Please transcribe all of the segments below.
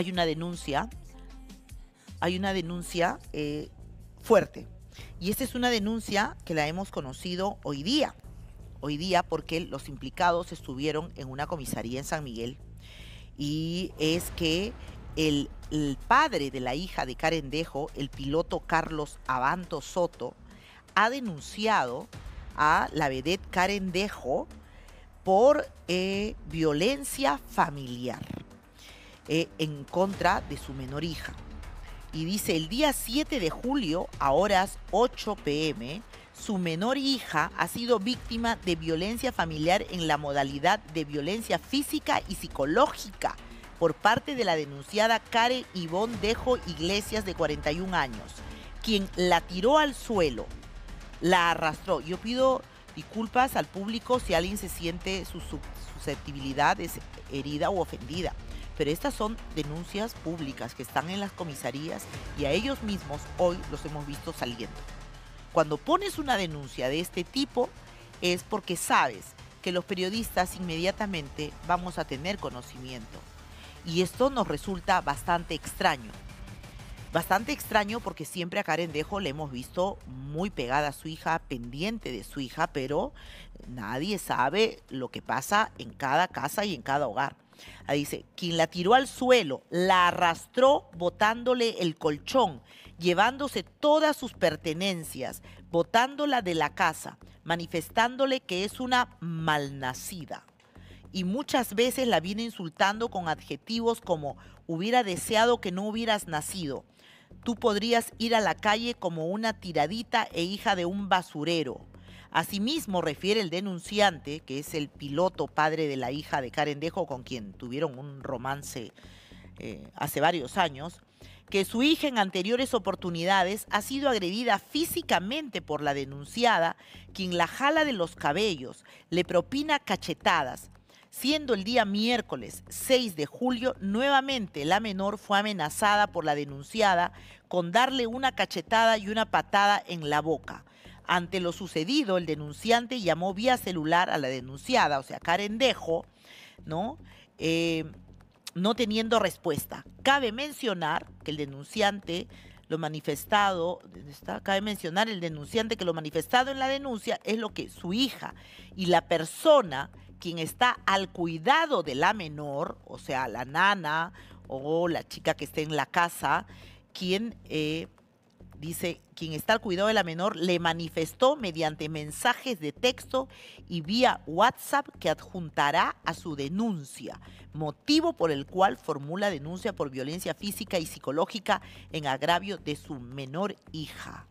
hay una denuncia, hay una denuncia eh, fuerte. Y esta es una denuncia que la hemos conocido hoy día, hoy día porque los implicados estuvieron en una comisaría en San Miguel. Y es que el, padre de la hija de Karen el piloto Carlos Abanto Soto, ha denunciado a la vedette Karen por eh, violencia familiar. Eh, en contra de su menor hija. Y dice, el día 7 de julio, a horas 8 pm, su menor hija ha sido víctima de violencia familiar en la modalidad de violencia física y psicológica por parte de la denunciada Karen Ivonne Dejo Iglesias de 41 años, quien la tiró al suelo, la arrastró. Yo pido disculpas al público si alguien se siente su susceptibilidad es herida o ofendida pero estas son denuncias públicas que están en las comisarías y a ellos mismos hoy los hemos visto saliendo. Cuando pones una denuncia de este tipo es porque sabes que los periodistas inmediatamente vamos a tener conocimiento. Y esto nos resulta bastante extraño. Bastante extraño porque siempre a Karen Dejo le hemos visto muy pegada a su hija, pendiente de su hija, pero nadie sabe lo que pasa en cada casa y en cada hogar. Ahí dice, quien la tiró al suelo, la arrastró botándole el colchón, llevándose todas sus pertenencias, botándola de la casa, manifestándole que es una malnacida. Y muchas veces la viene insultando con adjetivos como hubiera deseado que no hubieras nacido. Tú podrías ir a la calle como una tiradita e hija de un basurero. Asimismo, refiere el denunciante, que es el piloto padre de la hija de Karen Dejo, con quien tuvieron un romance eh, hace varios años, que su hija en anteriores oportunidades ha sido agredida físicamente por la denunciada, quien la jala de los cabellos, le propina cachetadas. Siendo el día miércoles 6 de julio, nuevamente la menor fue amenazada por la denunciada con darle una cachetada y una patada en la boca. Ante lo sucedido, el denunciante llamó vía celular a la denunciada, o sea, Karen Dejo, ¿no? Eh, no teniendo respuesta. Cabe mencionar que el denunciante lo manifestado, está, cabe mencionar el denunciante que lo manifestado en la denuncia es lo que su hija y la persona quien está al cuidado de la menor, o sea, la nana o la chica que esté en la casa, quien eh, Dice, quien está al cuidado de la menor le manifestó mediante mensajes de texto y vía WhatsApp que adjuntará a su denuncia, motivo por el cual formula denuncia por violencia física y psicológica en agravio de su menor hija.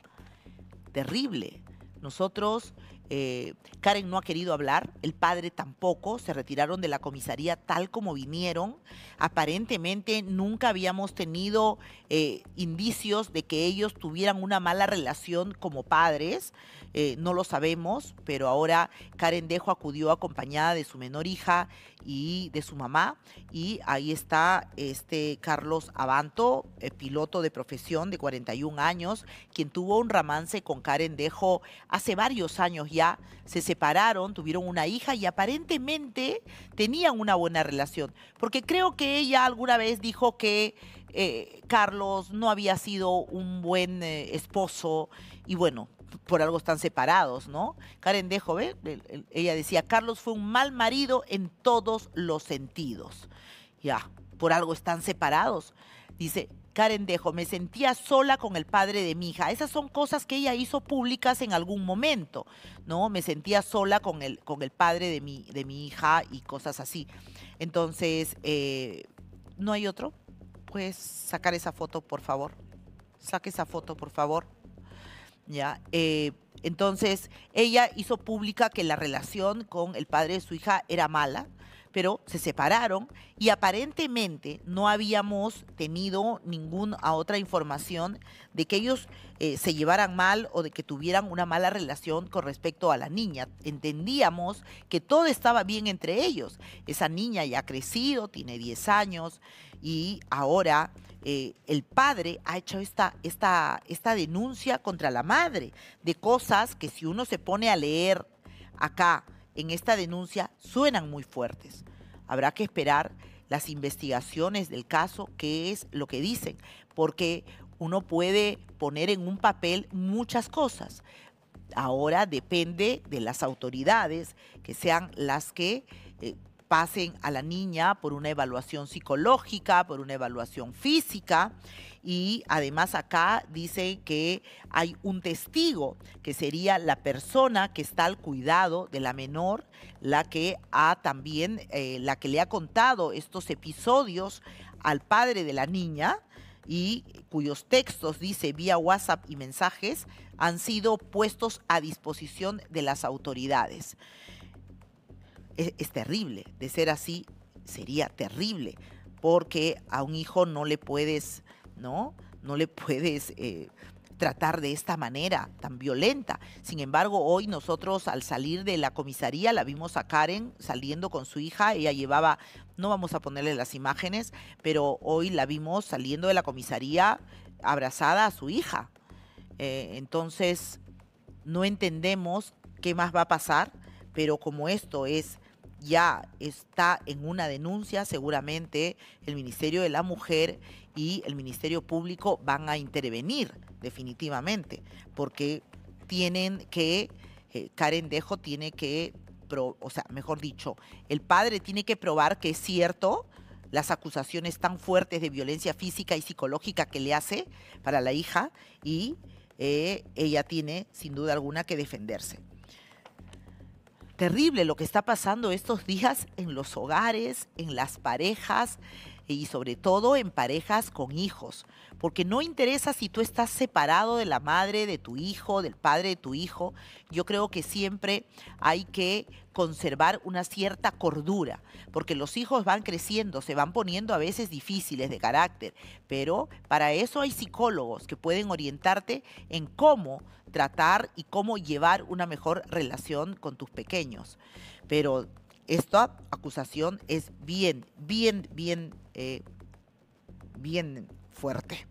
Terrible. Nosotros eh, Karen no ha querido hablar, el padre tampoco, se retiraron de la comisaría tal como vinieron. Aparentemente nunca habíamos tenido eh, indicios de que ellos tuvieran una mala relación como padres, eh, no lo sabemos, pero ahora Karen Dejo acudió acompañada de su menor hija y de su mamá y ahí está este Carlos Abanto, piloto de profesión de 41 años, quien tuvo un romance con Karen Dejo hace varios años y se separaron, tuvieron una hija y aparentemente tenían una buena relación. Porque creo que ella alguna vez dijo que eh, Carlos no había sido un buen eh, esposo y bueno, por algo están separados, ¿no? Karen Dejo, ¿ve? ella decía, Carlos fue un mal marido en todos los sentidos. Ya, por algo están separados. Dice, Karen Dejo, me sentía sola con el padre de mi hija. Esas son cosas que ella hizo públicas en algún momento, ¿no? Me sentía sola con el, con el padre de mi, de mi hija y cosas así. Entonces, eh, ¿no hay otro? Puedes sacar esa foto, por favor. Saque esa foto, por favor. Ya. Eh, entonces, ella hizo pública que la relación con el padre de su hija era mala, pero se separaron y aparentemente no habíamos tenido ninguna otra información de que ellos eh, se llevaran mal o de que tuvieran una mala relación con respecto a la niña. Entendíamos que todo estaba bien entre ellos. Esa niña ya ha crecido, tiene 10 años y ahora... Eh, el padre ha hecho esta, esta, esta denuncia contra la madre de cosas que si uno se pone a leer acá en esta denuncia suenan muy fuertes. Habrá que esperar las investigaciones del caso, qué es lo que dicen, porque uno puede poner en un papel muchas cosas. Ahora depende de las autoridades que sean las que eh, pasen a la niña por una evaluación psicológica, por una evaluación física y además acá dice que hay un testigo, que sería la persona que está al cuidado de la menor, la que ha también, eh, la que le ha contado estos episodios al padre de la niña y cuyos textos, dice, vía WhatsApp y mensajes, han sido puestos a disposición de las autoridades es, terrible. De ser así, sería terrible, porque a un hijo no le puedes, ¿no? No le puedes eh, tratar de esta manera tan violenta. Sin embargo, hoy nosotros al salir de la comisaría la vimos a Karen saliendo con su hija, ella llevaba, no vamos a ponerle las imágenes, pero hoy la vimos saliendo de la comisaría abrazada a su hija. Eh, entonces, no entendemos qué más va a pasar, pero como esto es ya está en una denuncia, seguramente el Ministerio de la Mujer y el Ministerio Público van a intervenir definitivamente, porque tienen que, eh, Karen Dejo tiene que, o sea, mejor dicho, el padre tiene que probar que es cierto las acusaciones tan fuertes de violencia física y psicológica que le hace para la hija y eh, ella tiene sin duda alguna que defenderse terrible lo que está pasando estos días en los hogares, en las parejas, y sobre todo en parejas con hijos, porque no interesa si tú estás separado de la madre de tu hijo, del padre de tu hijo, yo creo que siempre hay que conservar una cierta cordura, porque los hijos van creciendo, se van poniendo a veces difíciles de carácter, pero para eso hay psicólogos que pueden orientarte en cómo tratar y cómo llevar una mejor relación con tus pequeños. Pero esta acusación es bien, bien, bien, eh, bien fuerte.